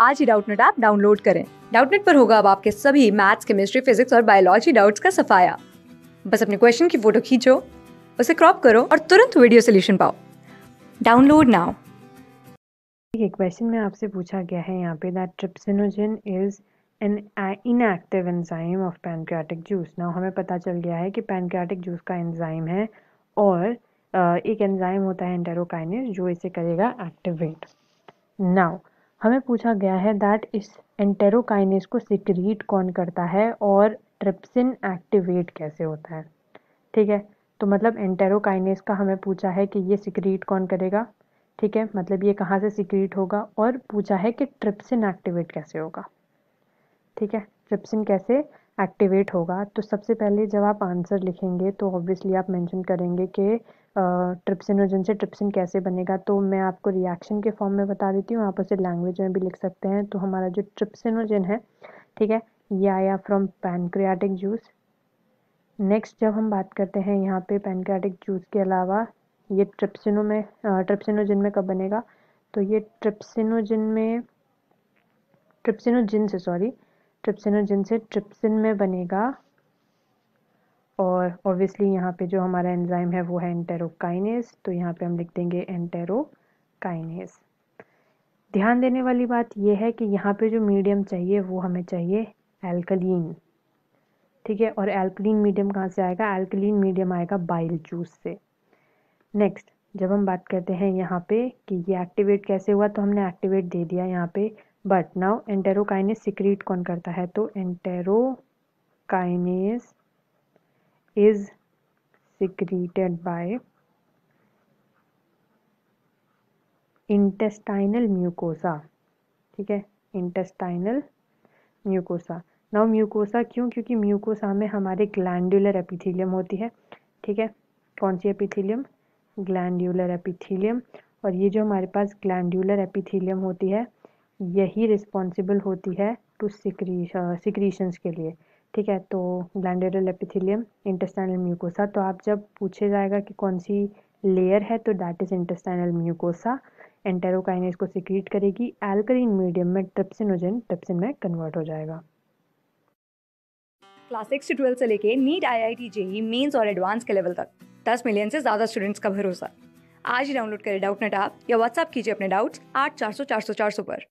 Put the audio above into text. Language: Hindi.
आज ही डाउटनेट ऐप डाउनलोड करें डाउटनेट पर होगा अब आपके सभी मैथ्स केमिस्ट्री फिजिक्स और बायोलॉजी डाउट्स का सफाया बस अपने क्वेश्चन की फोटो खींचो उसे क्रॉप करो और तुरंत वीडियो सोल्यूशन पाओ डाउनलोड नाउ एक क्वेश्चन में आपसे पूछा गया है यहाँ पे that trypsinogen is an inactive enzyme of pancreatic juice ना हमें पता चल गया है कि पैनक्रियाटिक जूस का एंजाइम है और एक एंजाइम होता है एंटेरोकाइनेस जो इसे करेगा एक्टिवेट नाउ हमें पूछा गया है दैट इस एंटेरोकाइनेस को सिक्रीट कौन करता है और ट्रिप्सिन एक्टिवेट कैसे होता है ठीक है तो मतलब एंटेरोकाइनेस का हमें पूछा है कि ये सिक्रीट कौन करेगा ठीक है मतलब ये कहाँ से सिक्रीट होगा और पूछा है कि ट्रिप्सिन एक्टिवेट कैसे होगा ठीक है ट्रिप्सिन कैसे एक्टिवेट होगा तो सबसे पहले जब आप आंसर लिखेंगे तो ऑब्वियसली आप मेंशन करेंगे कि ट्रिप्सिनोजन से ट्रिप्सिन कैसे बनेगा तो मैं आपको रिएक्शन के फॉर्म में बता देती हूँ आप उसे लैंग्वेज में भी लिख सकते हैं तो हमारा जो ट्रिप्सिनोजन है ठीक है ये आया फ्रॉम पैनक्रियाटिक जूस नेक्स्ट जब हम बात करते हैं यहाँ पे पैनक्रियाटिक जूस के अलावा ये ट्रिप्सिनो में जिन में कब बनेगा तो ये जिन में ट्रिप्सिनोजिन से सॉरी ट्रिप्सिनोजन से ट्रिप्सिन में बनेगा और ऑब्वियसली यहाँ पे जो हमारा एंजाइम है वो है एंटेरोकाइनेस तो यहाँ पे हम लिख देंगे एंटेरोकाइनेस ध्यान देने वाली बात यह है कि यहाँ पे जो मीडियम चाहिए वो हमें चाहिए एल्कलीन ठीक है और एल्कलीन मीडियम कहाँ से आएगा एल्कलीन मीडियम आएगा बाइल जूस से नेक्स्ट जब हम बात करते हैं यहाँ पे कि ये एक्टिवेट कैसे हुआ तो हमने एक्टिवेट दे दिया यहाँ पे बट नाउ एंटेरोकाइनेस सिक्रीट कौन करता है तो enterokinase is secreted by intestinal mucosa ठीक है इंटेस्टाइनल म्यूकोसा नाउ म्यूकोसा क्यों क्योंकि म्यूकोसा में हमारे ग्लैंडुलर एपिथीलियम होती है ठीक है कौन सी एपिथीलियम ग्लैंडुलर एपिथीलियम और ये जो हमारे पास ग्लैंडुलर एपिथीलियम होती है यही रिस्पॉन्सिबल होती है टू सिक्रीशंस के लिए ठीक है तो ग्लैंडरल एपिथिलियम इंटेस्टाइनल म्यूकोसा तो आप जब पूछे जाएगा कि कौन सी लेयर है तो that is intestinal mucosa enterokinase को सिक्रीट करेगी एल्करीन मीडियम में ट्रिप्सिनोजन ट्रिप्सिन में कन्वर्ट हो जाएगा क्लास सिक्स से ट्वेल्थ से लेके NEET I I T JEE mains और एडवांस के लेवल तक दस मिलियन से ज़्यादा स्टूडेंट्स का भरोसा आज ही डाउनलोड करें डाउट नेट आप या व्हाट्सअप कीजिए अपने डाउट्स आठ चार सौ चार सौ चार सौ पर